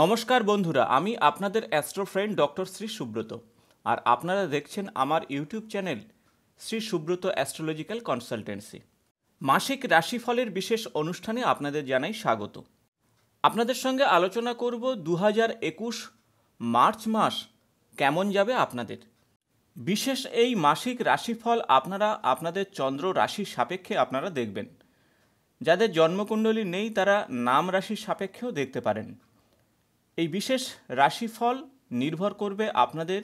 নমস্কার বন্ধুরা আমি আপনাদের astro friend doctor Shri Subrata আর আপনারা দেখছেন আমার YouTube channel Shri Subrata astrological consultancy মাসিক রাশিফলের বিশেষ অনুষ্ঠানে আপনাদের জানাই স্বাগত আপনাদের সঙ্গে আলোচনা করব দু একুশ মার্চ মাস কেমন যাবে আপনাদের বিশেষ এই মাসিক রাশিফল আপনারা আপনাদের চন্দ্র রাশির সাপেক্ষে আপনারা দেখবেন যাদের জন্মকুণ্ডলী নেই তারা নাম রাশির সাপেক্ষেও দেখতে পারেন এই বিশেষ রাশিফল নির্ভর করবে আপনাদের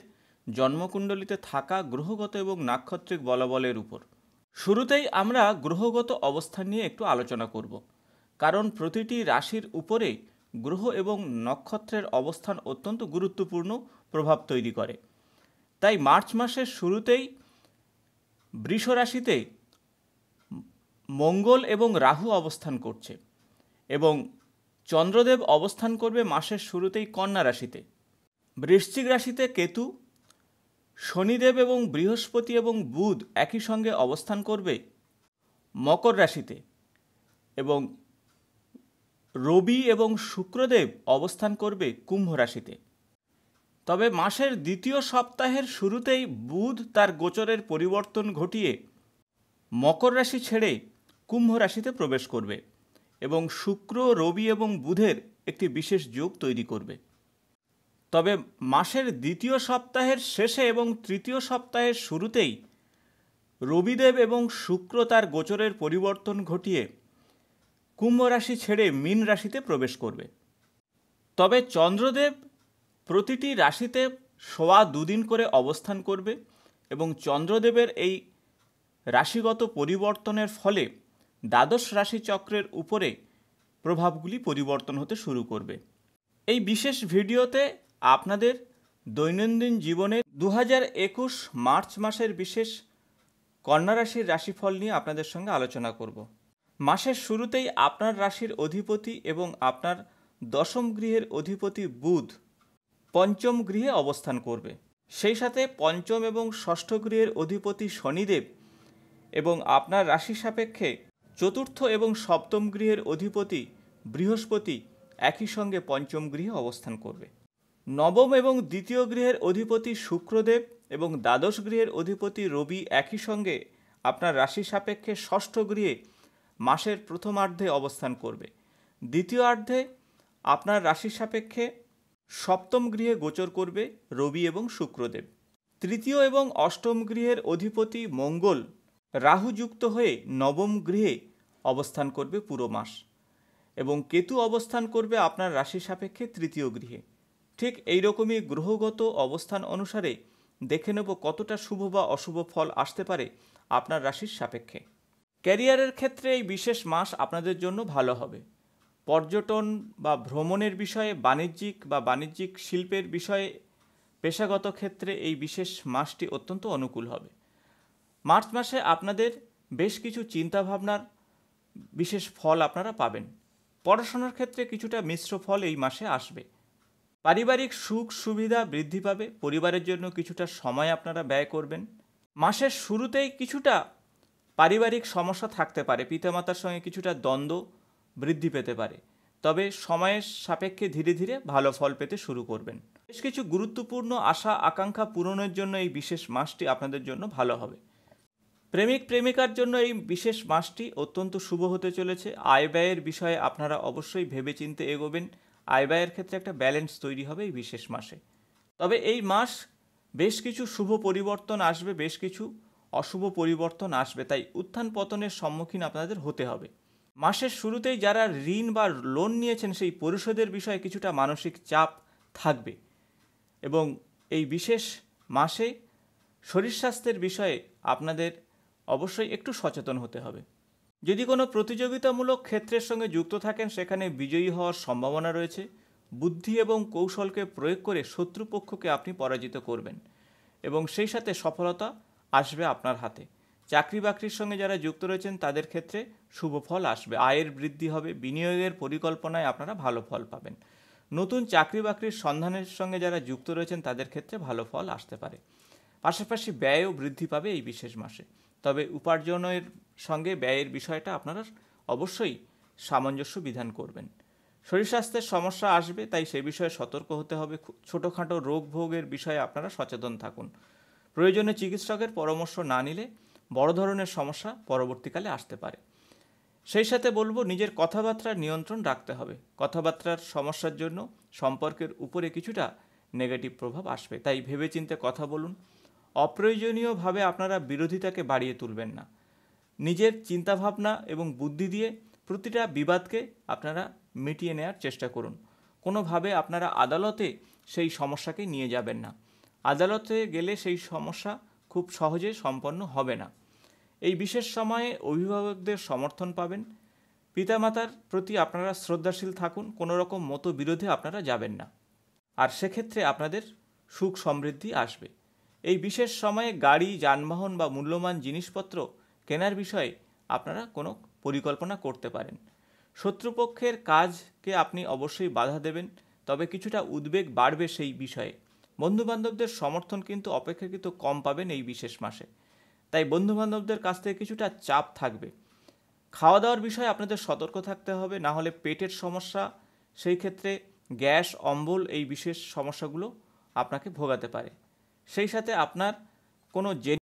জন্মকুণ্ডলিতে থাকা গ্রহগত এবং নাক্ষত্রিক বলবলের উপর শুরুতেই আমরা গ্রহগত অবস্থান নিয়ে একটু আলোচনা করব কারণ প্রতিটি রাশির উপরে গ্রহ এবং নক্ষত্রের অবস্থান অত্যন্ত গুরুত্বপূর্ণ প্রভাব তৈরি করে তাই মার্চ মাসের শুরুতেই বৃষ রাশিতে মঙ্গল এবং রাহু অবস্থান করছে এবং চন্দ্রদেব অবস্থান করবে মাসের শুরুতেই কন্যা রাশিতে বৃশ্চিক রাশিতে কেতু শনিদেব এবং বৃহস্পতি এবং বুধ একই সঙ্গে অবস্থান করবে মকর রাশিতে এবং রবি এবং শুক্রদেব অবস্থান করবে কুম্ভ রাশিতে তবে মাসের দ্বিতীয় সপ্তাহের শুরুতেই বুধ তার গোচরের পরিবর্তন ঘটিয়ে মকর রাশি ছেড়ে কুম্ভ রাশিতে প্রবেশ করবে এবং শুক্র রবি এবং বুধের একটি বিশেষ যোগ তৈরি করবে তবে মাসের দ্বিতীয় সপ্তাহের শেষে এবং তৃতীয় সপ্তাহের শুরুতেই রবিদেব এবং শুক্র তার গোচরের পরিবর্তন ঘটিয়ে কুম্ভ রাশি ছেড়ে মীন রাশিতে প্রবেশ করবে তবে চন্দ্রদেব প্রতিটি রাশিতে সোয়া দুদিন করে অবস্থান করবে এবং চন্দ্রদেবের এই রাশিগত পরিবর্তনের ফলে দ্বাদশ রাশিচক্রের উপরে প্রভাবগুলি পরিবর্তন হতে শুরু করবে এই বিশেষ ভিডিওতে আপনাদের দৈনন্দিন জীবনে দু একুশ মার্চ মাসের বিশেষ কন্যা রাশির রাশিফল নিয়ে আপনাদের সঙ্গে আলোচনা করব মাসের শুরুতেই আপনার রাশির অধিপতি এবং আপনার দশম গৃহের অধিপতি বুধ পঞ্চম গৃহে অবস্থান করবে সেই সাথে পঞ্চম এবং ষষ্ঠ গৃহের অধিপতি শনিদেব এবং আপনার রাশি সাপেক্ষে চতুর্থ এবং সপ্তম গৃহের অধিপতি বৃহস্পতি একই সঙ্গে পঞ্চম গৃহে অবস্থান করবে নবম এবং দ্বিতীয় গৃহের অধিপতি শুক্রদেব এবং দ্বাদশ গৃহের অধিপতি রবি একই সঙ্গে আপনার রাশি সাপেক্ষে ষষ্ঠ গৃহে মাসের প্রথমার্ধে অবস্থান করবে দ্বিতীয়ার্ধে আপনার রাশি সাপেক্ষে সপ্তম গৃহে গোচর করবে রবি এবং শুক্রদেব তৃতীয় এবং অষ্টম গৃহের অধিপতি মঙ্গল রাহু যুক্ত হয়ে নবম গৃহে অবস্থান করবে পুরো মাস এবং কেতু অবস্থান করবে আপনার রাশি সাপেক্ষে তৃতীয় গৃহে ঠিক এই রকমই গ্রহগত অবস্থান অনুসারে দেখে নেব কতটা শুভ বা অশুভ ফল আসতে পারে আপনার রাশির সাপেক্ষে ক্যারিয়ারের ক্ষেত্রে এই বিশেষ মাস আপনাদের জন্য ভালো হবে পর্যটন বা ভ্রমণের বিষয়ে বাণিজ্যিক বা বাণিজ্যিক শিল্পের বিষয়ে পেশাগত ক্ষেত্রে এই বিশেষ মাসটি অত্যন্ত অনুকূল হবে মার্চ মাসে আপনাদের বেশ কিছু চিন্তাভাবনার বিশেষ ফল আপনারা পাবেন পড়াশোনার ক্ষেত্রে কিছুটা মিশ্র ফল এই মাসে আসবে পারিবারিক সুখ সুবিধা বৃদ্ধি পাবে পরিবারের জন্য কিছুটা সময় আপনারা ব্যয় করবেন মাসের শুরুতেই কিছুটা পারিবারিক সমস্যা থাকতে পারে পিতামাতার সঙ্গে কিছুটা দ্বন্দ্ব বৃদ্ধি পেতে পারে তবে সময়ের সাপেক্ষে ধীরে ধীরে ভালো ফল পেতে শুরু করবেন বেশ কিছু গুরুত্বপূর্ণ আশা আকাঙ্ক্ষা পূরণের জন্য এই বিশেষ মাসটি আপনাদের জন্য ভালো হবে প্রেমিক প্রেমিকার জন্য এই বিশেষ মাসটি অত্যন্ত শুভ হতে চলেছে আয় ব্যয়ের বিষয়ে আপনারা অবশ্যই ভেবেচিন্তে এগোবেন আয় ব্যয়ের ক্ষেত্রে একটা ব্যালেন্স তৈরি হবে এই বিশেষ মাসে তবে এই মাস বেশ কিছু শুভ পরিবর্তন আসবে বেশ কিছু অশুভ পরিবর্তন আসবে তাই উত্থান পতনের সম্মুখীন আপনাদের হতে হবে মাসের শুরুতেই যারা ঋণ বা লোন নিয়েছেন সেই পরিশোধের বিষয়ে কিছুটা মানসিক চাপ থাকবে এবং এই বিশেষ মাসে শরীর স্বাস্থ্যের বিষয়ে আপনাদের অবশ্যই একটু সচেতন হতে হবে যদি কোনো প্রতিযোগিতামূলক ক্ষেত্রের সঙ্গে যুক্ত থাকেন সেখানে বিজয়ী হওয়ার সম্ভাবনা রয়েছে বুদ্ধি এবং কৌশলকে প্রয়োগ করে শত্রুপক্ষকে আপনি পরাজিত করবেন এবং সেই সাথে সফলতা আসবে আপনার হাতে চাকরি বাকরির সঙ্গে যারা যুক্ত রয়েছেন তাদের ক্ষেত্রে শুভ ফল আসবে আয়ের বৃদ্ধি হবে বিনিয়োগের পরিকল্পনায় আপনারা ভালো ফল পাবেন নতুন চাকরি বাকরির সন্ধানের সঙ্গে যারা যুক্ত রয়েছেন তাদের ক্ষেত্রে ভালো ফল আসতে পারে পাশাপাশি ব্যয়ও বৃদ্ধি পাবে এই বিশেষ মাসে তবে উপার্জনের সঙ্গে ব্যয়ের বিষয়টা আপনারা অবশ্যই সামঞ্জস্য বিধান করবেন শরীর স্বাস্থ্যের সমস্যা আসবে তাই সে বিষয়ে সতর্ক হতে হবে ছোটোখাটো রোগ ভোগের বিষয়ে আপনারা সচেতন থাকুন প্রয়োজনে চিকিৎসকের পরামর্শ না নিলে বড় ধরনের সমস্যা পরবর্তীকালে আসতে পারে সেই সাথে বলবো নিজের কথাবার্তার নিয়ন্ত্রণ রাখতে হবে কথাবার্তার সমস্যার জন্য সম্পর্কের উপরে কিছুটা নেগেটিভ প্রভাব আসবে তাই ভেবেচিন্তে কথা বলুন অপ্রয়োজনীয়ভাবে আপনারা বিরোধিতাকে বাড়িয়ে তুলবেন না নিজের চিন্তাভাবনা এবং বুদ্ধি দিয়ে প্রতিটা বিবাদকে আপনারা মিটিয়ে নেওয়ার চেষ্টা করুন কোনোভাবে আপনারা আদালতে সেই সমস্যাকে নিয়ে যাবেন না আদালতে গেলে সেই সমস্যা খুব সহজে সম্পন্ন হবে না এই বিশেষ সময়ে অভিভাবকদের সমর্থন পাবেন পিতামাতার প্রতি আপনারা শ্রদ্ধাশীল থাকুন কোনো রকম মতো বিরোধে আপনারা যাবেন না আর সেক্ষেত্রে আপনাদের সুখ সমৃদ্ধি আসবে এই বিশেষ সময়ে গাড়ি যানবাহন বা মূল্যবান জিনিসপত্র কেনার বিষয়ে আপনারা কোনো পরিকল্পনা করতে পারেন শত্রুপক্ষের কাজকে আপনি অবশ্যই বাধা দেবেন তবে কিছুটা উদ্বেগ বাড়বে সেই বিষয়ে বন্ধুবান্ধবদের সমর্থন কিন্তু অপেক্ষাকৃত কম পাবেন এই বিশেষ মাসে তাই বন্ধুবান্ধবদের কাছ থেকে কিছুটা চাপ থাকবে খাওয়া দাওয়ার বিষয়ে আপনাদের সতর্ক থাকতে হবে না হলে পেটের সমস্যা সেই ক্ষেত্রে গ্যাস অম্বল এই বিশেষ সমস্যাগুলো আপনাকে ভোগাতে পারে সেই সাথে আপনার কোনো জেন